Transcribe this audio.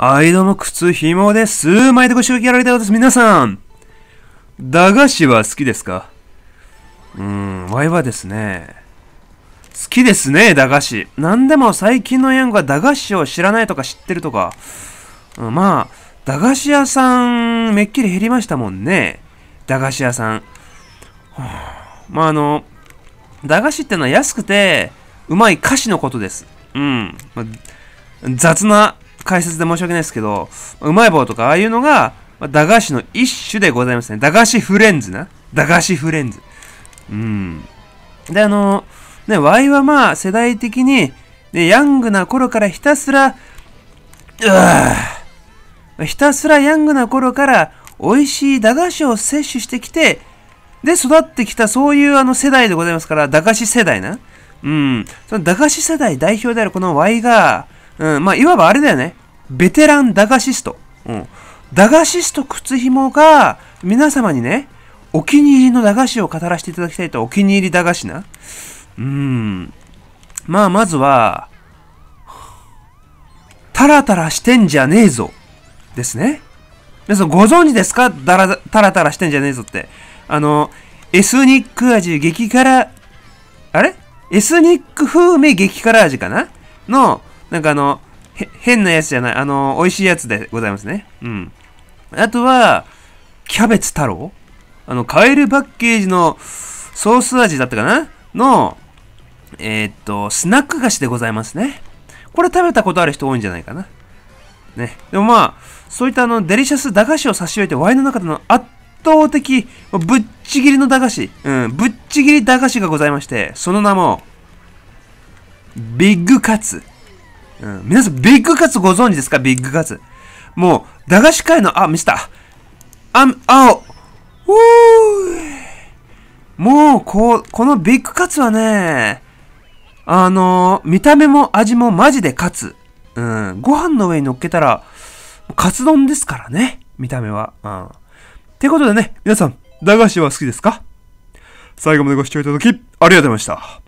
間の靴紐で数枚でご祝儀やられたようです。皆さん、駄菓子は好きですかうーん、ワイはですね、好きですね、駄菓子。なんでも最近のヤングは駄菓子を知らないとか知ってるとか、うん、まあ、駄菓子屋さん、めっきり減りましたもんね。駄菓子屋さん。まあ、あの、駄菓子ってのは安くて、うまい菓子のことです。うん。まあ、雑な解説で申し訳ないですけど、うまい棒とかああいうのが、ま駄菓子の一種でございますね。駄菓子フレンズな。駄菓子フレンズ。うん。で、あの、ね、ワイはまあ、世代的に、ね、ヤングな頃からひたすら、うひたすらヤングな頃から美味しい駄菓子を摂取してきて、で、育ってきたそういうあの世代でございますから、駄菓子世代な。うん。その駄菓子世代代表であるこの Y が、うん、まあ、いわばあれだよね。ベテラン駄菓子スト。うん。駄菓子スト靴紐が、皆様にね、お気に入りの駄菓子を語らせていただきたいと、お気に入り駄菓子な。うん。まあ、まずは、タラタラしてんじゃねえぞ。ですね。皆さんご存知ですかだら、タラタラしてんじゃねえぞって。あの、エスニック味激辛、あれエスニック風味激辛味かなの、なんかあの、変なやつじゃない。あの、美味しいやつでございますね。うん。あとは、キャベツ太郎あの、カエルパッケージのソース味だったかなの、えー、っと、スナック菓子でございますね。これ食べたことある人多いんじゃないかな。ね。でもまあ、そういったあの、デリシャス駄菓子を差し置いて、ワインの中での圧倒的、ぶっちぎりの駄菓子、うん、ぶっちぎり駄菓子がございまして、その名も、ビッグカツ。うん。皆さん、ビッグカツご存知ですかビッグカツ。もう、駄菓子界の、あ、見せた。あ、青。うーもう、こう、このビッグカツはね、あのー、見た目も味もマジでカツ。うん。ご飯の上に乗っけたら、カツ丼ですからね。見た目は。うん。ってことでね、皆さん、駄菓子は好きですか最後までご視聴いただき、ありがとうございました。